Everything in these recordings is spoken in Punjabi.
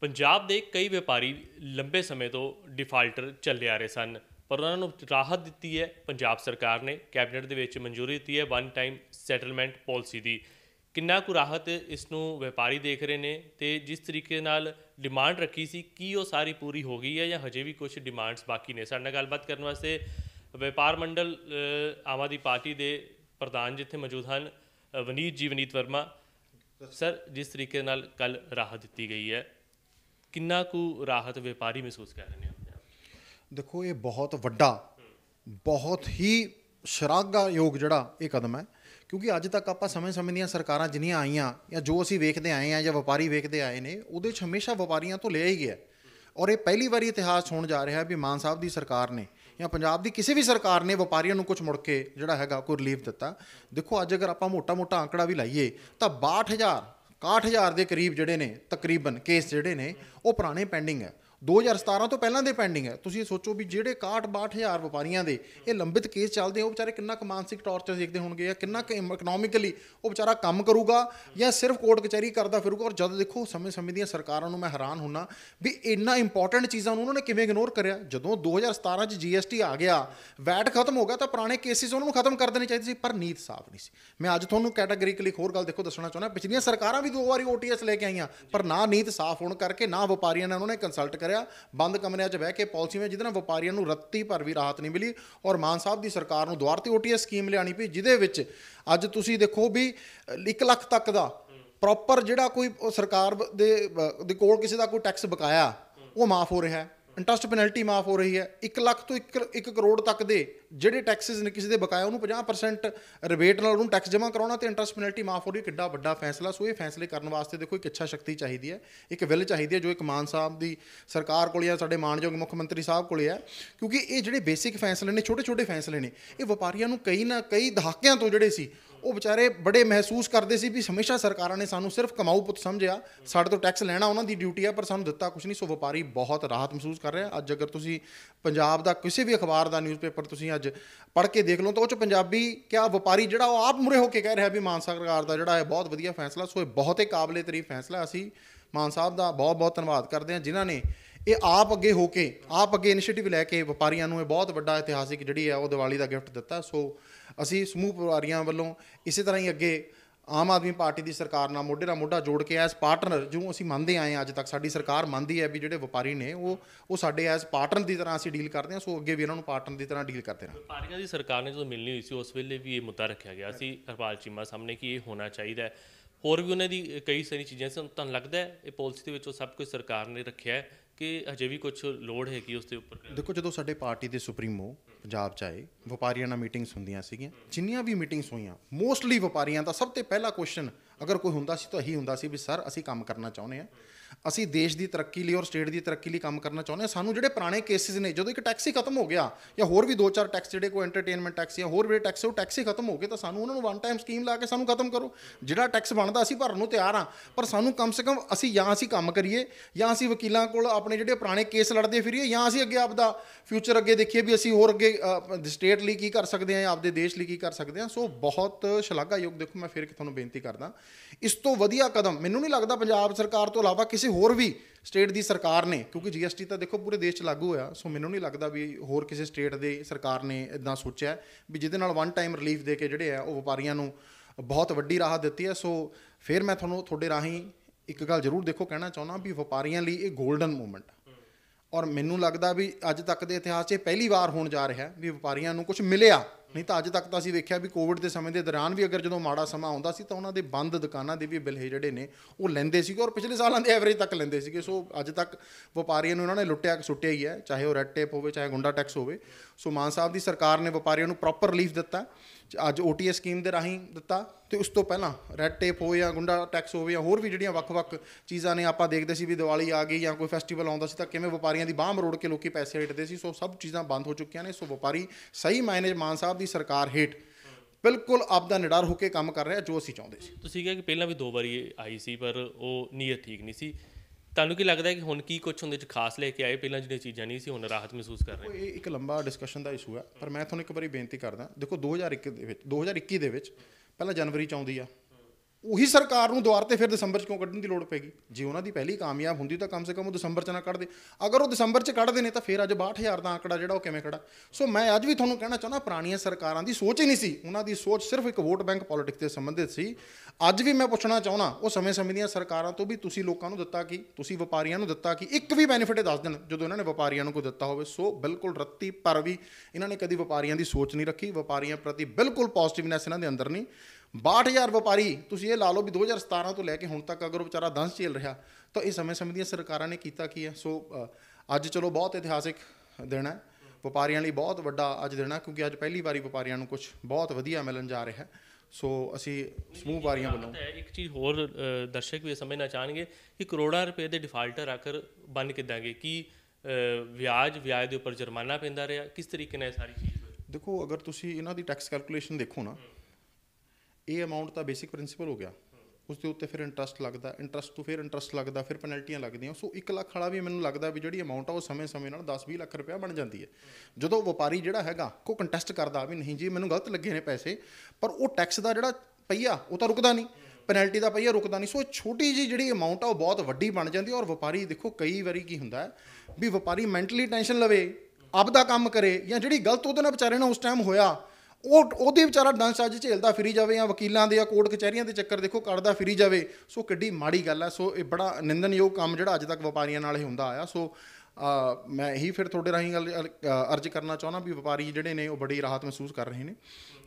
ਪੰਜਾਬ ਦੇ ਕਈ ਵਪਾਰੀ ਲੰਬੇ ਸਮੇਂ ਤੋਂ ਡਿਫਾਲਟਰ ਚੱਲੇ ਆ ਰਹੇ ਸਨ ਪਰ ਉਹਨਾਂ ਨੂੰ ਰਾਹਤ ਦਿੱਤੀ ਹੈ ਪੰਜਾਬ ਸਰਕਾਰ ਨੇ ਕੈਬਨਿਟ ਦੇ ਵਿੱਚ ਮਨਜ਼ੂਰੀ ਦਿੱਤੀ ਹੈ ਵਨ ਟਾਈਮ ਸੈਟਲਮੈਂਟ ਪਾਲਿਸੀ ਦੀ ਕਿੰਨਾ ਕੁ ਰਾਹਤ ਇਸ ਨੂੰ ਵਪਾਰੀ ਦੇਖ ਰਹੇ ਨੇ ਤੇ ਜਿਸ ਤਰੀਕੇ ਨਾਲ ਡਿਮਾਂਡ ਰੱਖੀ ਸੀ ਕੀ ਉਹ ਸਾਰੀ ਪੂਰੀ ਹੋ ਗਈ ਹੈ ਜਾਂ ਹਜੇ ਵੀ ਕੁਝ ਡਿਮਾਂਡਸ ਬਾਕੀ ਨੇ ਸਾਡੇ ਨਾਲ ਗੱਲਬਾਤ ਕਰਨ ਵਾਸਤੇ ਵਪਾਰ ਮੰਡਲ ਆਮ ਆਦੀ ਪਾਰਟੀ ਦੇ ਪ੍ਰਧਾਨ ਜਿੱਥੇ ਮੌਜੂਦ ਹਨ ਵਨੀਤ ਜੀ ਵਨੀਤ ਵਰਮਾ ਸਰ ਜਿਸ ਤਰੀਕੇ ਨਾਲ ਕੱਲ ਰਾਹਤ ਦਿੱਤੀ ਗਈ ਹੈ ਕਿੰਨਾ ਕੁ ਰਾਹਤ ਵਪਾਰੀ ਮਹਿਸੂਸ ਕਰ ਰਹੇ ਨੇ ਆਪਣੇ ਆਪ ਦੇਖੋ ਇਹ ਬਹੁਤ ਵੱਡਾ ਬਹੁਤ ਹੀ ਸ਼ਰਾਗਾ ਯੋਗ ਜਿਹੜਾ ਇਹ ਕਦਮ ਹੈ ਕਿਉਂਕਿ ਅੱਜ ਤੱਕ ਆਪਾਂ ਸਮੇਂ-ਸਮੇਂ ਦੀਆਂ ਸਰਕਾਰਾਂ ਜਿੰਨੀਆਂ ਆਈਆਂ ਜਾਂ ਜੋ ਅਸੀਂ ਵੇਖਦੇ ਆਏ ਆ ਜਾਂ ਵਪਾਰੀ ਵੇਖਦੇ ਆਏ ਨੇ ਉਹਦੇ 'ਚ ਹਮੇਸ਼ਾ ਵਪਾਰੀਆਂ ਤੋਂ ਲਿਆ ਹੀ ਗਿਆ ਔਰ ਇਹ ਪਹਿਲੀ ਵਾਰੀ ਇਤਿਹਾਸ ਹੋਣ ਜਾ ਰਿਹਾ ਹੈ ਵੀ ਮਾਨ ਸਾਹਿਬ ਦੀ ਸਰਕਾਰ ਨੇ ਜਾਂ ਪੰਜਾਬ ਦੀ ਕਿਸੇ ਵੀ ਸਰਕਾਰ ਨੇ ਵਪਾਰੀਆਂ ਨੂੰ ਕੁਝ ਮੁੜ ਕੇ ਜਿਹੜਾ ਹੈਗਾ ਕੋਈ ਰਿਲੀਫ ਦਿੱਤਾ ਦੇਖੋ ਅੱਜ ਅਗਰ ਆਪਾਂ ਮੋਟਾ-ਮੋਟਾ ਅੰਕੜਾ ਵੀ ਲਾਈਏ ਤਾਂ 62000 61000 ਦੇ ਕਰੀਬ ਜਿਹੜੇ ਨੇ ਤਕਰੀਬਨ ਕੇਸ ਜਿਹੜੇ ਨੇ ਉਹ ਪੁਰਾਣੇ ਪੈਂਡਿੰਗ ਹੈ 2017 ਤੋਂ ਪਹਿਲਾਂ ਦੇ ਪੈਂਡਿੰਗ ਹੈ ਤੁਸੀਂ ਇਹ ਸੋਚੋ ਵੀ ਜਿਹੜੇ 61-62000 ਵਪਾਰੀਆਂ ਦੇ ਇਹ ਲੰਬਿਤ ਕੇਸ ਚੱਲਦੇ ਆ ਉਹ ਵਿਚਾਰੇ ਕਿੰਨਾ ਕ ਮਾਨਸਿਕ ਟੌਰਚਰ ਦੇਖਦੇ ਹੋਣਗੇ ਜਾਂ ਕਿੰਨਾ ਕ ਇਕਨੋਮਿਕਲੀ ਉਹ ਵਿਚਾਰਾ ਕੰਮ ਕਰੂਗਾ ਜਾਂ ਸਿਰਫ ਕੋਰਟ ਕਚਹਿਰੀ ਕਰਦਾ ਫਿਰੂਗਾ ਔਰ ਜਦ ਦੇਖੋ ਸਮੇਂ-ਸਮੇਂ ਦੀਆਂ ਸਰਕਾਰਾਂ ਨੂੰ ਮੈਂ ਹੈਰਾਨ ਹੁੰਨਾ ਵੀ ਇੰਨਾ ਇੰਪੋਰਟੈਂਟ ਚੀਜ਼ਾਂ ਨੂੰ ਉਹਨਾਂ ਨੇ ਕਿਵੇਂ ਇਗਨੋਰ ਕਰਿਆ ਜਦੋਂ 2017 'ਚ ਜੀਐਸਟੀ ਆ ਗਿਆ ਵੈਟ ਖਤਮ ਹੋ ਗਿਆ ਤਾਂ ਪੁਰਾਣੇ ਕੇਸਿਸ ਉਹਨਾਂ ਨੂੰ ਖਤਮ ਕਰ ਦੇਣੇ ਚਾਹੀਦੇ ਸੀ ਪਰ ਨੀਤ ਸਾਫ਼ ਨਹੀਂ ਸੀ ਮੈਂ ਅੱਜ ਤੁਹਾਨੂੰ ਕੈਟਾਗਰੀਕਲੀ ਹੋਰ ਗੱਲ ਦੇਖੋ ਦੱਸਣਾ ਚਾਹੁੰਦਾ ਪਿਛਲੀਆਂ ਸਰਕਾਰਾਂ ਵੀ ਦੋ ਵਾਰੀ ਓਟੀਐਸ ਲੈ ਕੇ ਆਈਆਂ ਪਰ ਨਾ ਨੀਤ ਸਾਫ਼ ਹੋਣ ਕਰਕੇ ਨਾ ਵਪਾਰੀਆਂ ਨੇ ਉਹਨਾਂ ਨੇ ਕੰਸਲਟ ਕਰਿਆ ਬੰਦ ਕਮਰਿਆਂ 'ਚ ਬਹਿ ਕੇ ਵਿੱਚ ਜਿਹਦੇ ਨਾਲ ਵਪਾਰੀਆਂ ਨੂੰ ਰੱਤੀ ਭਰ ਵੀ ਰਾਹਤ ਨਹੀਂ ਮਿਲੀ ਔਰ ਮਾਨ ਸਾਹਿਬ ਦੀ ਸਰਕਾਰ ਨੂੰ ਦੁਆਰ ਤੇ ਓਟੀਐਸ ਸਕੀਮ ਲਿਆਣੀ ਪਈ ਜਿਹਦੇ ਵਿੱਚ ਅੱਜ ਤੁਸੀਂ ਦੇਖੋ ਵੀ 1 ਲੱਖ ਤੱਕ ਦਾ ਪ੍ਰੋਪਰ ਜਿਹੜਾ ਕੋਈ ਸਰਕਾਰ ਦੇ ਦੇ ਕੋਲ ਕਿਸੇ ਦਾ ਕੋਈ ਟੈਕਸ ਬਕਾਇਆ ਉਹ ਮਾਫ ਹੋ ਰਿਹਾ ਹੈ ਇੰਟਰਸਟ ਪੈਨਲਟੀ ਮਾਫ ਹੋ ਰਹੀ ਹੈ 1 ਲੱਖ ਤੋਂ 1 1 ਕਰੋੜ ਤੱਕ ਦੇ ਜਿਹੜੇ ਟੈਕਸਸ ਨੇ ਕਿਸੇ ਦੇ ਬਕਾਇਆ ਉਹਨੂੰ 50% ਰਿਬੇਟ ਨਾਲ ਉਹਨੂੰ ਟੈਕਸ ਜਮ੍ਹਾਂ ਕਰਾਉਣਾ ਤੇ ਇੰਟਰਸਟ ਪੈਨਲਟੀ ਮਾਫ ਹੋ ਰਹੀ ਹੈ ਕਿੱਡਾ ਵੱਡਾ ਫੈਸਲਾ ਸੋ ਇਹ ਫੈਸਲੇ ਕਰਨ ਵਾਸਤੇ ਦੇਖੋ ਇੱਕ ਇੱਛਾ ਸ਼ਕਤੀ ਚਾਹੀਦੀ ਹੈ ਇੱਕ ਵਿਲ ਚਾਹੀਦੀ ਹੈ ਜੋ ਇੱਕ ਮਾਨ ਸਾਹਿਬ ਦੀ ਸਰਕਾਰ ਕੋਲ ਜਾਂ ਸਾਡੇ ਮਾਨਯੋਗ ਮੁੱਖ ਮੰਤਰੀ ਸਾਹਿਬ ਕੋਲ ਹੈ ਕਿਉਂਕਿ ਇਹ ਜਿਹੜੇ ਬੇਸਿਕ ਫੈਸਲੇ ਨੇ ਛੋਟੇ-ਛੋਟੇ ਫੈਸਲੇ ਨੇ ਇਹ ਵਪਾਰੀਆਂ ਨੂੰ ਕਈ ਨਾ ਕਈ ਦਹਾਕਿਆਂ ਤੋਂ ਜਿਹੜੇ ਸੀ ਉਹ ਵਿਚਾਰੇ ਬੜੇ ਮਹਿਸੂਸ ਕਰਦੇ ਸੀ ਵੀ ਹਮੇਸ਼ਾ ਸਰਕਾਰਾਂ ਨੇ ਸਾਨੂੰ ਸਿਰਫ ਕਮਾਊ ਪੁੱਤ ਸਮਝਿਆ ਸਾਡੇ ਤੋਂ ਟੈਕਸ ਲੈਣਾ ਉਹਨਾਂ ਦੀ ਡਿਊਟੀ ਆ ਪਰ ਸਾਨੂੰ ਦਿੱਤਾ ਕੁਝ ਨਹੀਂ ਸੋ ਵਪਾਰੀ ਬਹੁਤ ਰਾਹਤ ਮਹਿਸੂਸ ਕਰ ਰਿਹਾ ਅੱਜ ਅਗਰ ਤੁਸੀਂ ਪੰਜਾਬ ਦਾ ਕਿਸੇ ਵੀ ਅਖਬਾਰ ਦਾ ਨਿਊਜ਼ਪੇਪਰ ਤੁਸੀਂ ਅੱਜ ਪੜ੍ਹ ਕੇ ਦੇਖ ਲਓ ਤਾਂ ਉਹ ਚ ਪੰਜਾਬੀ ਕਿਆ ਵਪਾਰੀ ਜਿਹੜਾ ਉਹ ਆਪ ਮੁਰੇ ਹੋ ਕੇ ਕਹਿ ਰਿਹਾ ਵੀ ਮਾਨ ਸਰਕਾਰ ਦਾ ਜਿਹੜਾ ਹੈ ਬਹੁਤ ਵਧੀਆ ਫੈਸਲਾ ਸੋ ਇਹ ਬਹੁਤ ਹੀ ਕਾਬਲੇ ਤਾਰੀਫ ਫੈਸਲਾ ਅਸੀਂ ਮਾਨ ਸਾਹਿਬ ਦਾ ਬਹੁਤ ਬਹੁਤ ਧੰਨਵਾਦ ਕਰਦੇ ਹਾਂ ਜਿਨ੍ਹਾਂ ਨੇ ਇਹ ਆਪ ਅੱਗੇ ਹੋ ਕੇ ਆਪ ਅੱਗੇ ਇਨੀਸ਼ੀਏਟਿਵ ਲੈ ਕੇ ਵਪਾਰੀਆਂ ਨੂੰ ਇਹ ਬਹੁਤ ਵੱਡਾ ਇਤਿਹਾਸਿਕ ਜਿਹੜੀ ਹੈ ਉਹ ਦੀਵਾਲੀ ਦਾ ਗਿਫਟ ਦਿੱਤਾ ਸੋ ਅਸੀਂ ਸਮੂਹ ਪਰਿਵਾਰੀਆਂ ਵੱਲੋਂ ਇਸੇ ਤਰ੍ਹਾਂ ਹੀ ਅੱਗੇ ਆਮ ਆਦਮੀ ਪਾਰਟੀ ਦੀ ਸਰਕਾਰ ਨਾਲ ਮੋਢੇ ਨਾਲ ਮੋਢਾ ਜੋੜ ਕੇ ਐਸ ਪਾਰਟਨਰ ਜੋ ਅਸੀਂ ਮੰਨਦੇ ਆਏ ਅੱਜ ਤੱਕ ਸਾਡੀ ਸਰਕਾਰ ਮੰਨਦੀ ਹੈ ਵੀ ਜਿਹੜੇ ਵਪਾਰੀ ਨੇ ਉਹ ਉਹ ਸਾਡੇ ਐਸ ਪਾਰਟਨਰ ਦੀ ਤਰ੍ਹਾਂ ਅਸੀਂ ਡੀਲ ਕਰਦੇ ਹਾਂ ਸੋ ਅੱਗੇ ਵੀ ਇਹਨਾਂ ਨੂੰ ਪਾਰਟਨਰ ਦੀ ਤਰ੍ਹਾਂ ਡੀਲ ਕਰਦੇ ਰਹਾਂ ਵਪਾਰੀਆਂ ਦੀ ਸਰਕਾਰ ਨੇ ਜਦੋਂ ਮਿਲਣੀ ਹੋਈ ਸੀ ਉਸ ਵੇਲੇ ਵੀ ਇਹ ਮੁੱਦਾ ਰੱਖਿਆ ਗਿਆ ਸੀ ਹਰਪਾਲ ਚੀਮਾ ਸਾਹਮਣੇ ਕਿ ਇਹ ਹੋਣਾ ਚਾਹੀਦਾ ਹੈ ਹੋਰ ਵੀ ਉਹਨਾਂ ਦੀ ਕਈ ਸਾਰੀ ਚੀਜ਼ਾਂ ਸਨ ਤੁਹਾਨੂੰ ਲੱਗਦਾ ਹੈ ਇਹ ਪਾਲਿਸੀ ਦੇ ਵਿੱਚ ਉਹ ਸਭ ਕੁਝ ਸਰਕਾਰ ਨੇ ਰੱਖਿਆ ਹੈ ਕਿ ਅਜੇ ਵੀ ਕੁਝ ਲੋਡ ਹੈ ਕਿ ਉਸ ਦੇ ਉੱਪਰ ਦੇਖੋ ਜਦੋਂ ਸਾਡੇ ਪਾਰਟੀ ਦੇ ਸੁਪਰੀਮੋ ਪੰਜਾਬ ਚ ਆਏ ਵਪਾਰੀਆਂ ਨਾਲ ਮੀਟਿੰਗਸ ਹੁੰਦੀਆਂ ਸੀਗੀਆਂ ਜਿੰਨੀਆਂ ਵੀ ਮੀਟਿੰਗਸ ਹੋਈਆਂ ਮੋਸਟਲੀ ਵਪਾਰੀਆਂ ਦਾ ਸਭ ਤੋਂ ਪਹਿਲਾ ਕੁਐਸਚਨ ਅਗਰ ਕੋਈ ਹੁੰਦਾ ਸੀ ਤਾਂ ਇਹੀ ਹੁੰਦਾ ਸੀ ਵੀ ਸਰ ਅਸੀਂ ਕੰਮ ਕਰਨਾ ਚਾਹੁੰਦੇ ਆ ਅਸੀਂ ਦੇਸ਼ ਦੀ ਤਰੱਕੀ ਲਈ ਔਰ ਸਟੇਟ ਦੀ ਤਰੱਕੀ ਲਈ ਕੰਮ ਕਰਨਾ ਚਾਹੁੰਦੇ ਹਾਂ ਸਾਨੂੰ ਜਿਹੜੇ ਪੁਰਾਣੇ ਕੇਸਿਸ ਨੇ ਜਦੋਂ ਇੱਕ ਟੈਕਸ ਹੀ ਖਤਮ ਹੋ ਗਿਆ ਜਾਂ ਹੋਰ ਵੀ ਦੋ ਚਾਰ ਟੈਕਸ ਜਿਹੜੇ ਕੋਈ ਐਂਟਰਟੇਨਮੈਂਟ ਟੈਕਸ ਜਾਂ ਹੋਰ ਵੀ ਟੈਕਸ ਉਹ ਟੈਕਸ ਹੀ ਖਤਮ ਹੋ ਗਏ ਤਾਂ ਸਾਨੂੰ ਉਹਨਾਂ ਨੂੰ ਵਨ ਟਾਈਮ ਸਕੀਮ ਲਾ ਕੇ ਸਾਨੂੰ ਖਤਮ ਕਰੋ ਜਿਹੜਾ ਟੈਕਸ ਬਣਦਾ ਅਸੀਂ ਭਰਨ ਨੂੰ ਤਿਆਰ ਆ ਪਰ ਸਾਨੂੰ ਕਮ ਸੇ ਕਮ ਅਸੀਂ ਜਾਂ ਅਸੀਂ ਕੰਮ ਕਰੀਏ ਜਾਂ ਅਸੀਂ ਵਕੀਲਾਂ ਕੋਲ ਆਪਣੇ ਜਿਹੜੇ ਪੁਰਾਣੇ ਕੇਸ ਲੜਦੇ ਫਿਰੀਏ ਜਾਂ ਅਸੀਂ ਅੱਗੇ ਆਪਦਾ ਫਿਊਚਰ ਅੱਗੇ ਦੇਖੀਏ ਵੀ ਅਸੀਂ ਹੋਰ ਅੱਗੇ ਸਟੇਟ ਲਈ ਕੀ ਕਰ ਸਕਦੇ ਆ ਜਾਂ ਆਪਦੇ ਦੇਸ਼ ਲਈ ਕੀ ਕਰ ਸਕਦੇ ਆ ਸੋ ਬਹੁਤ ਸ਼ਲਾਘਾਯੋਗ ਦੇਖੋ ਮੈਂ ਫਿਰ ਤੁਹਾਨੂੰ ਬੇਨਤੀ ਕਰਦਾ ਇਸ ਤੋਂ ਵਧੀਆ ਕਦਮ ਮੈਨੂੰ ਨਹੀਂ ਲੱਗਦਾ ਪੰਜਾਬ ਸਰਕਾਰ ਤੋਂ ਇਲਾਵਾ ਕਿਸੇ ਹੋਰ ਵੀ ਸਟੇਟ ਦੀ ਸਰਕਾਰ ਨੇ ਕਿਉਂਕਿ ਜੀਐਸਟੀ ਤਾਂ ਦੇਖੋ ਪੂਰੇ ਦੇਸ਼ 'ਚ ਲਾਗੂ ਹੋਇਆ ਸੋ ਮੈਨੂੰ ਨਹੀਂ ਲੱਗਦਾ ਵੀ ਹੋਰ ਕਿਸੇ ਸਟੇਟ ਦੇ ਸਰਕਾਰ ਨੇ ਇਦਾਂ ਸੋਚਿਆ ਵੀ ਜਿਹਦੇ ਨਾਲ ਵਨ ਟਾਈਮ ਰਿਲੀਫ ਦੇ ਕੇ ਜਿਹੜੇ ਆ ਉਹ ਵਪਾਰੀਆਂ ਨੂੰ ਬਹੁਤ ਵੱਡੀ ਰਾਹਤ ਦਿੱਤੀ ਹੈ ਸੋ ਫਿਰ ਮੈਂ ਤੁਹਾਨੂੰ ਤੁਹਾਡੇ ਰਾਹੀਂ ਇੱਕ ਗੱਲ ਜ਼ਰੂਰ ਦੇਖੋ ਕਹਿਣਾ ਚਾਹੁੰਦਾ ਵੀ ਵਪਾਰੀਆਂ ਲਈ ਇਹ 골ਡਨ ਮੂਮੈਂਟ ਔਰ ਮੈਨੂੰ ਲੱਗਦਾ ਵੀ ਅੱਜ ਤੱਕ ਦੇ ਇਤਿਹਾਸ 'ਚ ਪਹਿਲੀ ਵਾਰ ਹੋਣ ਜਾ ਰਿਹਾ ਵੀ ਵਪਾਰੀਆਂ ਨੂੰ ਕੁਝ ਮਿਲਿਆ ਨਹੀਂ ਤਾਂ ਅੱਜ ਤੱਕ ਤਾਂ ਅਸੀਂ ਵੇਖਿਆ ਵੀ ਕੋਵਿਡ ਦੇ ਸਮੇਂ ਦੇ ਦੌਰਾਨ ਵੀ ਅਗਰ ਜਦੋਂ ਮਾੜਾ ਸਮਾਂ ਆਉਂਦਾ ਸੀ ਤਾਂ ਉਹਨਾਂ ਦੇ ਬੰਦ ਦੁਕਾਨਾਂ ਦੇ ਵੀ ਬਿੱਲ ਜਿਹੜੇ ਨੇ ਉਹ ਲੈਂਦੇ ਸੀਗੇ ਔਰ ਪਿਛਲੇ ਸਾਲਾਂ ਦੇ ਐਵਰੇਜ ਤੱਕ ਲੈਂਦੇ ਸੀਗੇ ਸੋ ਅੱਜ ਤੱਕ ਵਪਾਰੀਆਂ ਨੂੰ ਉਹਨਾਂ ਨੇ ਲੁੱਟਿਆ ਸੁੱਟਿਆ ਹੀ ਹੈ ਚਾਹੇ ਉਹ ਰੈੱਡ ਟੇਪ ਹੋਵੇ ਚਾਹੇ ਗੁੰਡਾ ਟੈਕਸ ਹੋਵੇ ਸੋ ਮਾਨ ਸਾਹਿਬ ਦੀ ਸਰਕਾਰ ਨੇ ਵਪਾਰੀਆਂ ਨੂੰ ਪ੍ਰੋਪਰ ਰਿਲੀਫ ਦਿੱਤਾ ਅੱਜ OTS ਸਕੀਮ ਦੇ ਰਾਹੀਂ ਦਿੱਤਾ ਤੇ ਉਸ ਤੋਂ ਪਹਿਲਾਂ ਰੈੱਡ ਟੇਪ ਹੋਵੇ ਜਾਂ ਗੁੰਡਾ ਟੈਕਸ ਹੋਵੇ ਜਾਂ ਹੋਰ ਵੀ ਜਿਹੜੀਆਂ ਵੱਖ-ਵੱਖ ਚੀਜ਼ਾਂ ਨੇ ਆਪਾਂ ਦੇਖਦੇ ਸੀ ਵੀ ਦੀਵਾਲੀ ਆ ਗਈ ਜਾਂ ਕੋਈ ਫੈਸਟੀਵਲ ਆਉਂਦਾ ਸੀ ਤਾਂ ਕਿਵੇਂ ਵਪਾਰੀਆਂ ਦੀ ਬਾਹ ਮਰੋੜ ਕੇ ਲੋਕੀ ਪੈਸੇ ਹੇਟਦੇ ਸੀ ਸੋ ਸਭ ਚੀਜ਼ਾਂ ਬੰਦ ਹੋ ਚੁੱਕੀਆਂ ਨੇ ਸੋ ਵਪਾਰੀ ਸਹੀ ਮਾਇਨੇ ਮਾਨ ਸਾਹਿਬ ਦੀ ਸਰਕਾਰ ਹੇਟ ਬਿਲਕੁਲ ਆਪ ਦਾ ਨਿਡਰ ਹੋ ਕੇ ਕੰਮ ਕਰ ਰਿਹਾ ਜੋ ਅਸੀਂ ਚਾਹੁੰਦੇ ਸੀ ਤੁਸੀਂ ਕਿਹਾ ਕਿ ਪਹਿਲਾਂ ਵੀ ਦੋ ਵਾਰੀ ਆਈ ਸੀ ਪਰ ਉਹ ਨੀਅਤ ਠੀਕ ਨਹੀਂ ਸੀ ਤੁਹਾਨੂੰ ਕੀ ਲੱਗਦਾ ਹੈ ਕਿ ਹੁਣ ਕੀ ਕੁਝ ਹੁੰਦੇ ਚ ਖਾਸ ਲੈ ਕੇ ਆਏ ਪਹਿਲਾਂ ਜਿਹੜੀਆਂ ਚੀਜ਼ਾਂ ਨਹੀਂ ਸੀ ਹੁਣ ਰਾਹਤ ਮਹਿਸੂਸ ਕਰ ਰਹੇ ਇਹ ਇੱਕ ਲੰਬਾ ਡਿਸਕਸ਼ਨ ਦਾ ਇਸ਼ੂ ਹੈ ਪਰ ਮੈਂ ਤੁਹਾਨੂੰ ਇੱਕ ਵਾਰੀ ਬੇਨਤੀ ਕਰਦਾ ਦੇਖੋ 2021 ਦੇ ਵਿੱਚ 2021 ਦੇ ਵਿੱਚ ਪਹਿਲਾਂ ਜਨਵਰੀ ਚ ਆਉਂਦੀ ਆ ਉਹੀ ਸਰਕਾਰ ਨੂੰ ਦੁਆਰ ਤੇ ਫਿਰ ਦਸੰਬਰ 'ਚ ਕਿਉਂ ਕੱਢਣ ਦੀ ਲੋੜ ਪੈਗੀ ਜੇ ਉਹਨਾਂ ਦੀ ਪਹਿਲੀ ਕਾਮਯਾਬ ਹੁੰਦੀ ਤਾਂ ਕਮ ਸੇ ਕਮ ਉਹ ਦਸੰਬਰ 'ਚ ਨਾ ਕੱਢਦੇ ਅਗਰ ਉਹ ਦਸੰਬਰ 'ਚ ਕੱਢਦੇ ਨੇ ਤਾਂ ਫਿਰ ਅੱਜ 62000 ਦਾ ਆંકੜਾ ਜਿਹੜਾ ਉਹ ਕਿਵੇਂ ਖੜਾ ਸੋ ਮੈਂ ਅੱਜ ਵੀ ਤੁਹਾਨੂੰ ਕਹਿਣਾ ਚਾਹੁੰਦਾ ਪੁਰਾਣੀਆਂ ਸਰਕਾਰਾਂ ਦੀ ਸੋਚ ਹੀ ਨਹੀਂ ਸੀ ਉਹਨਾਂ ਦੀ ਸੋਚ ਸਿਰਫ ਇੱਕ ਵੋਟ ਬੈਂਕ ਪੋਲਿਟਿਕਸ ਦੇ ਸੰਬੰਧਿਤ ਸੀ ਅੱਜ ਵੀ ਮੈਂ ਪੁੱਛਣਾ ਚਾਹੁੰਦਾ ਉਹ ਸਮੇਂ-ਸਮੇਂ ਦੀਆਂ ਸਰਕਾਰਾਂ ਤੋਂ ਵੀ ਤੁਸੀਂ ਲੋਕਾਂ ਨੂੰ ਦਿੱਤਾ ਕੀ ਤੁਸੀਂ ਵਪਾਰੀਆਂ ਨੂੰ ਦਿੱਤਾ ਕੀ ਇੱਕ ਵੀ ਬੈਨੀਫਿਟ ਦੱਸ ਦੇਣ ਜਦੋਂ ਇਹਨਾਂ ਨੇ ਵਪਾਰੀਆਂ ਨੂੰ ਕੋਈ ਦਿੱਤਾ ਹੋਵੇ ਸੋ ਬਿਲਕੁਲ ਰੱਤੀ ਪਰ ਵੀ ਇਹਨਾਂ ਨੇ ਕਦੀ ਵਪਾਰੀਆਂ ਦੀ ਸੋਚ ਨਹੀਂ ਰੱਖੀ ਵਪਾਰੀਆਂ ਪ੍ਰਤੀ ਬਿਲਕੁਲ ਪੋਜ਼ਿਟਿਵਨੈਸ ਇਹਨਾਂ ਦੇ ਅੰਦਰ ਨਹੀਂ 62000 ਵਪਾਰੀ ਤੁਸੀਂ ਇਹ ਲਾ ਲਓ ਵੀ 2017 ਤੋਂ ਲੈ ਕੇ ਹੁਣ ਤੱਕ ਅਗਰ ਉਹ ਵਿਚਾਰਾ ਦੰਸ ਝੇਲ ਰਿਹਾ ਤਾਂ ਇਹ ਸਮੇਂ-ਸਮੇਂ ਦੀਆਂ ਸਰਕਾਰਾਂ ਨੇ ਕੀਤਾ ਕੀ ਹੈ ਸੋ ਅੱਜ ਚਲੋ ਬਹੁਤ ਇਤਿਹਾਸਿਕ ਦਿਨ ਹੈ ਵਪਾਰੀਆਂ ਲਈ ਬਹੁਤ ਵੱਡਾ ਅੱਜ ਦਿਨ ਹੈ ਕਿਉਂਕਿ ਅੱਜ ਪਹਿਲੀ ਵਾਰੀ ਵਪਾਰੀਆਂ ਨੂੰ ਕੁਝ ਬਹੁਤ ਵਧੀਆ ਮਿਲਣ ਜਾ ਰਿਹਾ ਹੈ ਸੋ ਅਸੀਂ ਸਮੂਹ ਵਾਰੀਆਂ ਵੱਲੋਂ ਇੱਕ ਚੀਜ਼ ਹੋਰ ਦਰਸ਼ਕ ਵੀ ਸਮਝਣਾ ਚਾਹਣਗੇ ਕਿ ਕਰੋੜਾਂ ਰੁਪਏ ਦੇ ਡਿਫਾਲਟਰ ਆਕਰ ਬੰਨ ਕਿਦਾਂਗੇ ਕੀ ਵਿਆਜ ਵਿਆਜ ਦੇ ਉੱਪਰ ਜੁਰਮਾਨਾ ਪੈਂਦਾ ਰਿਹਾ ਕਿਸ ਤਰੀਕੇ ਨਾਲ ਇਹ ਸਾਰੀ ਚੀਜ਼ ਦੇਖੋ ਅਗਰ ਤੁਸੀਂ ਇਹਨਾਂ ਦੀ ਟੈਕਸ ਕੈਲਕੂਲੇਸ਼ਨ ਦੇਖੋ ਨਾ ਇਹ ਅਮਾਉਂਟ ਤਾਂ ਬੇਸਿਕ ਪ੍ਰਿੰਸੀਪਲ ਹੋ ਗਿਆ ਉਸ ਦੇ ਉੱਤੇ ਫਿਰ ਇੰਟਰਸਟ ਲੱਗਦਾ ਇੰਟਰਸਟ ਤੋਂ ਫਿਰ ਇੰਟਰਸਟ ਲੱਗਦਾ ਫਿਰ ਪੈਨਲਟੀਆਂ ਲੱਗਦੀਆਂ ਸੋ 1 ਲੱਖ ਵਾਲਾ ਵੀ ਮੈਨੂੰ ਲੱਗਦਾ ਵੀ ਜਿਹੜੀ ਅਮਾਉਂਟ ਆ ਉਹ ਸਮੇਂ-ਸਮੇਂ ਨਾਲ 10-20 ਲੱਖ ਰੁਪਿਆ ਬਣ ਜਾਂਦੀ ਹੈ ਜਦੋਂ ਵਪਾਰੀ ਜਿਹੜਾ ਹੈਗਾ ਕੋ ਕੰਟੈਸਟ ਕਰਦਾ ਵੀ ਨਹੀਂ ਜੀ ਮੈਨੂੰ ਗਲਤ ਲੱਗੇ ਨੇ ਪੈਸੇ ਪਰ ਉਹ ਟੈਕਸ ਦਾ ਜਿਹੜਾ ਪਈਆ ਉਹ ਤਾਂ ਰੁਕਦਾ ਨਹੀਂ ਪੈਨਲਟੀ ਦਾ ਪਈਆ ਰੁਕਦਾ ਨਹੀਂ ਸੋ ਛੋਟੀ ਜੀ ਜਿਹੜੀ ਅਮਾਉਂਟ ਆ ਉਹ ਬਹੁਤ ਵੱਡੀ ਬਣ ਜਾਂਦੀ ਔਰ ਵਪਾਰੀ ਦੇਖੋ ਕਈ ਵਾਰੀ ਕੀ ਹੁੰਦਾ ਵੀ ਵਪਾਰੀ ਮੈਂਟਲੀ ਟੈਨਸ਼ਨ ਲਵੇ ਆਪ ਦਾ ਕੰਮ ਕਰੇ ਜਾਂ ਜਿਹੜੀ ਗਲਤ ਉਹਦੇ ਨਾਲ ਵਿਚਾਰੇ ਨਾਲ ਉਸ ਟਾਈਮ ਹੋਇਆ ਉਹ ਉਹਦੇ ਵਿਚਾਰਾ ਡਾਂਸ ਅੱਜ ਝੇਲਦਾ ਫਿਰੀ ਜਾਵੇ ਜਾਂ ਵਕੀਲਾਂ ਦੇ ਜਾਂ ਕੋਰਟ ਕਚਹਿਰੀਆਂ ਦੇ ਚੱਕਰ ਦੇਖੋ ਕੱਢਦਾ ਫਿਰੀ ਜਾਵੇ ਸੋ ਕਿੱਡੀ ਮਾੜੀ ਗੱਲ ਹੈ ਸੋ ਇਹ ਬੜਾ ਨਿੰਦਨਯੋਗ ਕੰਮ ਜਿਹੜਾ ਅੱਜ ਤੱਕ ਵਪਾਰੀਆਂ ਨਾਲ ਹੀ ਹੁੰਦਾ ਆਇਆ ਸੋ ਮੈਂ ਇਹੀ ਫਿਰ ਤੁਹਾਡੇ ਰਾਹੀਂ ਗੱਲ ਅਰਜ ਕਰਨਾ ਚਾਹੁੰਦਾ ਵੀ ਵਪਾਰੀ ਜਿਹੜੇ ਨੇ ਉਹ ਬੜੀ ਰਾਹਤ ਮਹਿਸੂਸ ਕਰ ਰਹੇ ਨੇ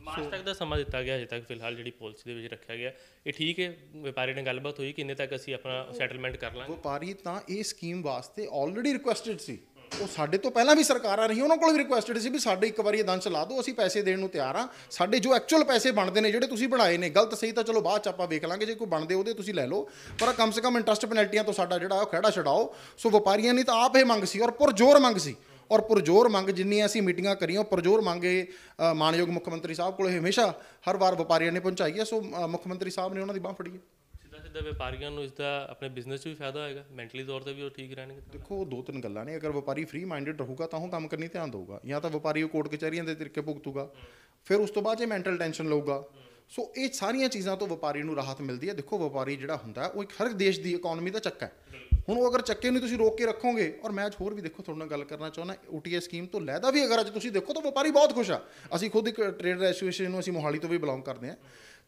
ਮਾਰਚ ਤੱਕ ਦਾ ਸਮਾਂ ਦਿੱਤਾ ਗਿਆ ਅਜੇ ਤੱਕ ਫਿਲਹਾਲ ਜਿਹੜੀ ਪਾਲਿਸੀ ਦੇ ਵਿੱਚ ਰੱਖਿਆ ਗਿਆ ਇਹ ਠੀਕ ਹੈ ਵਪਾਰੀ ਨਾਲ ਗੱਲਬਾਤ ਹੋਈ ਕਿੰਨੇ ਤੱਕ ਅਸੀਂ ਆਪਣਾ ਸੈਟਲਮੈਂਟ ਕਰ ਲਾਂਗੇ ਵਪਾਰੀ ਤਾਂ ਇਹ ਸਕੀਮ ਵਾਸਤੇ ਆਲਰੇਡੀ ਰਿਕੁਐਸਟਡ ਸੀ ਉਹ ਸਾਡੇ ਤੋਂ ਪਹਿਲਾਂ ਵੀ ਸਰਕਾਰਾਂ ਰਹੀ ਉਹਨਾਂ ਕੋਲ ਵੀ ਰਿਕੁਐਸਟਡ ਸੀ ਵੀ ਸਾਡੇ ਇੱਕ ਵਾਰੀ ਇਹ ਲਾ ਦਿਓ ਅਸੀਂ ਪੈਸੇ ਦੇਣ ਨੂੰ ਤਿਆਰ ਆ ਸਾਡੇ ਜੋ ਐਕਚੁਅਲ ਪੈਸੇ ਬਣਦੇ ਨੇ ਜਿਹੜੇ ਤੁਸੀਂ ਬਣਾਏ ਨੇ ਗਲਤ ਸਹੀ ਤਾਂ ਚਲੋ ਬਾਅਦ ਚ ਆਪਾਂ ਵੇਖ ਲਾਂਗੇ ਜੇ ਕੋਈ ਬਣਦੇ ਉਹਦੇ ਤੁਸੀਂ ਲੈ ਲਓ ਪਰ ਕਮ ਸੇ ਕਮ ਇੰਟਰਸਟ ਪੈਨਲਟੀਆਂ ਤੋਂ ਸਾਡਾ ਜਿਹੜਾ ਉਹ ਖੜਾ ਛਡਾਓ ਸੋ ਵਪਾਰੀਆਂ ਨੇ ਤਾਂ ਆਪ ਇਹ ਮੰਗ ਸੀ ਔਰ ਪੁਰਜ਼ੋਰ ਮੰਗ ਸੀ ਔਰ ਪੁਰਜ਼ੋਰ ਮੰਗ ਜਿੰਨੀਆਂ ਅਸੀਂ ਮੀਟਿੰਗਾਂ ਕਰੀਆਂ ਪੁਰਜ਼ੋਰ ਮੰਗੇ ਮਾਨਯੋਗ ਮੁੱਖ ਮੰਤਰੀ ਸਾਹਿਬ ਕੋਲ ਹਮੇਸ਼ਾ ਹਰ ਵਾਰ ਵਪਾਰੀਆਂ ਨੇ ਪਹੁੰਚਾਈ ਹੈ ਸੋ ਮੁੱਖ ਮੰਤਰੀ ਸਾਹਿਬ ਨੇ ਉਹਨਾਂ ਦੀ ਬਾਹ ਫੜੀ ਹੈ ਜਿੱਦਾਂ ਵਪਾਰੀਆਂ ਨੂੰ ਇਸ ਦਾ ਆਪਣੇ ਬਿਜ਼ਨਸ 'ਚ ਵੀ ਫਾਇਦਾ ਹੋਏਗਾ ਮੈਂਟਲੀ ਤੌਰ ਤੇ ਵੀ ਉਹ ਠੀਕ ਰਹਿਣਗੇ ਦੇਖੋ ਦੋ ਤਿੰਨ ਗੱਲਾਂ ਨੇ ਅਗਰ ਵਪਾਰੀ ਫ੍ਰੀ ਮਾਈਂਡਡ ਰਹੂਗਾ ਤਾਂ ਉਹ ਕੰਮ ਕਰਨੀ ਧਿਆਨ ਦੇਊਗਾ ਜਾਂ ਤਾਂ ਵਪਾਰੀ ਉਹ ਕੋਰਟ ਕਚਹਿਰੀਆਂ ਦੇ ਤਰੀਕੇ ਭੁਗਤੂਗਾ ਫਿਰ ਉਸ ਤੋਂ ਬਾਅਦ ਇਹ ਮੈਂਟਲ ਟੈਨਸ਼ਨ ਲਊਗਾ ਸੋ ਇਹ ਸਾਰੀਆਂ ਚੀਜ਼ਾਂ ਤੋਂ ਵਪਾਰੀ ਨੂੰ ਰਾਹਤ ਮਿਲਦੀ ਹੈ ਦੇਖੋ ਵਪਾਰੀ ਜਿਹੜਾ ਹੁੰਦਾ ਉਹ ਇੱਕ ਹਰ ਦੇਸ਼ ਦੀ ਇਕਨੋਮੀ ਦਾ ਚੱਕਾ ਹੈ ਹੁਣ ਉਹ ਅਗਰ ਚੱਕੇ ਨੂੰ ਤੁਸੀਂ ਰੋਕ ਕੇ ਰੱਖੋਗੇ ਔਰ ਮੈਂ ਅੱਜ ਹੋਰ ਵੀ ਦੇਖੋ ਤੁਹਾਡੇ ਨਾਲ ਗੱਲ ਕਰਨਾ ਚਾਹੁੰਦਾ ਓਟੀਏ ਸਕੀਮ ਤੋਂ ਲੈਦਾ ਵੀ ਅਗਰ ਅੱਜ ਤੁਸੀਂ ਦੇਖੋ ਤਾਂ ਵਪਾਰੀ ਬਹੁਤ ਖੁਸ਼ ਆ ਅਸੀਂ ਖੁਦ ਇੱਕ ਟ੍ਰੇਡਰ ਐਸੋਸੀਏਸ਼ਨ ਨੂੰ ਅਸੀਂ ਮੋਹਾਲੀ ਤੋਂ ਵੀ ਬਿਲੋਂਗ ਕਰਦੇ ਹਾਂ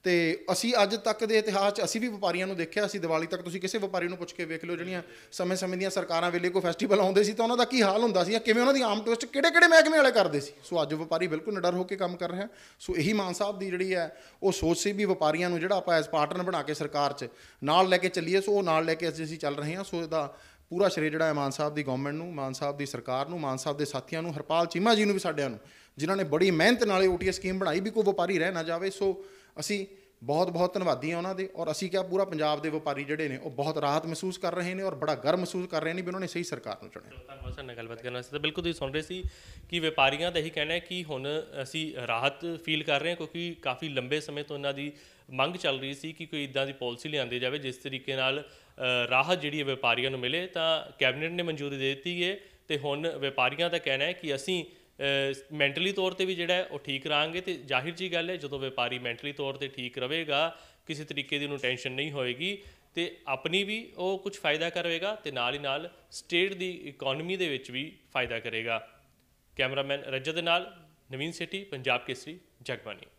ਤੇ ਅਸੀਂ ਅੱਜ ਤੱਕ ਦੇ ਇਤਿਹਾਸ 'ਚ ਅਸੀਂ ਵੀ ਵਪਾਰੀਆਂ ਨੂੰ ਦੇਖਿਆ ਅਸੀਂ ਦੀਵਾਲੀ ਤੱਕ ਤੁਸੀਂ ਕਿਸੇ ਵਪਾਰੀ ਨੂੰ ਪੁੱਛ ਕੇ ਵੇਖ ਲਿਓ ਜਿਹੜੀਆਂ ਸਮੇਂ-ਸਮੇਂ ਦੀਆਂ ਸਰਕਾਰਾਂ ਵੇਲੇ ਕੋਈ ਫੈਸਟੀਵਲ ਆਉਂਦੇ ਸੀ ਤਾਂ ਉਹਨਾਂ ਦਾ ਕੀ ਹਾਲ ਹੁੰਦਾ ਸੀ ਜਾਂ ਕਿਵੇਂ ਉਹਨਾਂ ਦੀ ਆਮ ਟਵਿਸਟ ਕਿਹੜੇ-ਕਿਹੜੇ ਮਹਿਕਮੇ ਵਾਲੇ ਕਰਦੇ ਸੀ ਸੋ ਅੱਜ ਵਪਾਰੀ ਬਿਲਕੁਲ ਨਡਰ ਹੋ ਕੇ ਕੰਮ ਕਰ ਰਿਹਾ ਸੋ ਇਹੀ ਮਾਨ ਸਾਹਿਬ ਦੀ ਜਿਹੜੀ ਹੈ ਉਹ ਸੋਚ ਸੀ ਵੀ ਵਪਾਰੀਆਂ ਨੂੰ ਜਿਹੜਾ ਆਪਾਂ ਐਸ ਪਾਰਟਨਰ ਬਣਾ ਕੇ ਸਰਕਾਰ 'ਚ ਨਾਲ ਲੈ ਕੇ ਚੱਲੀਏ ਸੋ ਉਹ ਨਾਲ ਲੈ ਕੇ ਅਸੀਂ ਚੱਲ ਰਹੇ ਹਾਂ ਸੋ ਇਹਦਾ ਪੂਰਾ ਸ਼੍ਰੇ ਜਿਹੜਾ ਹੈ ਮਾਨ ਸਾਹਿਬ ਦੀ ਗਵਰਨਮੈਂਟ ਨੂੰ ਮਾਨ ਸਾਹਿਬ ਦੀ ਸਰਕਾਰ ਨੂੰ ਮਾਨ ਸਾਹਿਬ ਦੇ ਸਾਥੀਆਂ ਨੂੰ ਹਰਪਾਲ ਚੀਮਾ ਜੀ ਨੂੰ ਵੀ ਸਾਡਿਆਂ ਨੂੰ ਜਿਨ੍ਹਾਂ ਨੇ ਬੜੀ ਮਿਹਨਤ ਨਾਲ ਇਹ ਓਟੀਐਸ ਸਕੀਮ ਬਣਾਈ ਵੀ ਕੋਈ ਵਪਾਰੀ ਰਹਿ ਨਾ ਜਾਵੇ ਸੋ ਅਸੀਂ ਬਹੁਤ ਬਹੁਤ ਧੰਨਵਾਦੀ ਆ ਉਹਨਾਂ ਦੇ ਔਰ ਅਸੀਂ ਕਿਹਾ ਪੂਰਾ ਪੰਜਾਬ ਦੇ ਵਪਾਰੀ ਜਿਹੜੇ ਨੇ ਉਹ ਬਹੁਤ ਰਾਹਤ ਮਹਿਸੂਸ ਕਰ ਰਹੇ ਨੇ ਔਰ ਬੜਾ ਗਰਮ ਮਹਿਸੂਸ ਕਰ ਰਹੇ ਨੇ ਵੀ ਉਹਨਾਂ ਨੇ ਸਹੀ ਸਰਕਾਰ ਨੂੰ ਚੁਣਿਆ ਧੰਨਵਾਦ ਸਰ ਨਾਲ ਗੱਲਬਾਤ ਕਰਨ ਵਾਸਤੇ ਤਾਂ ਬਿਲਕੁਲ ਤੁਸੀਂ ਸੁਣ ਰਹੇ ਸੀ ਕਿ ਵਪਾਰੀਆਂ ਦਾ ਇਹੀ ਕਹਿਣਾ ਹੈ ਕਿ ਹੁਣ ਅਸੀਂ ਰਾਹਤ ਫੀਲ ਕਰ ਰਹੇ ਹਾਂ ਕਿਉਂਕਿ ਕਾਫੀ ਲੰਬੇ ਸਮੇਂ ਤੋਂ ਇਹਨਾਂ ਦੀ ਮੰਗ ਚੱਲ ਰਹੀ ਸੀ ਕਿ ਕੋਈ ਇਦਾਂ ਦੀ ਪਾਲਿਸੀ ਲਿਆਂਦੀ ਜਾਵੇ ਜਿਸ ਤਰੀਕੇ ਨਾਲ ਰਾਹਤ ਜਿਹੜੀ ਹੈ ਵਪਾਰੀਆਂ ਨੂੰ ਮਿਲੇ ਤਾਂ ਕੈਬਨਿਟ ਨੇ ਮਨਜ਼ੂਰੀ ਦੇ ਦਿੱਤੀ ਹੈ ਤੇ ਹੁਣ ਵਪਾਰੀਆਂ ਦਾ ਕਹਿਣਾ ਹੈ ਕਿ ਅਸੀਂ ਮੈਂਟਲੀ ਤੌਰ ਤੇ ਵੀ ਜਿਹੜਾ ਉਹ ਠੀਕ ਰਾਂਗੇ ਤੇ ਜ਼ਾਹਿਰ ਜੀ ਗੱਲ ਹੈ ਜਦੋਂ ਵਪਾਰੀ ਮੈਂਟਲੀ ਤੌਰ ਤੇ ਠੀਕ ਰਹੇਗਾ ਕਿਸੇ ਤਰੀਕੇ ਦੀ ਉਹਨੂੰ ਟੈਨਸ਼ਨ ਨਹੀਂ ਹੋਏਗੀ ਤੇ ਆਪਣੀ ਵੀ ਉਹ ਕੁਝ ਫਾਇਦਾ ਕਰੇਗਾ ਤੇ ਨਾਲ ਹੀ ਨਾਲ ਸਟੇਟ ਦੀ ਇਕਨੋਮੀ ਦੇ ਵਿੱਚ ਵੀ ਫਾਇਦਾ ਕਰੇਗਾ ਕੈਮਰਾਮੈਨ ਰਜਤ ਦੇ ਨਾਲ ਨਵੀਨ ਸੇਠੀ ਪੰਜਾਬ ਕੇਸਰੀ ਜਗਬਾਨੀ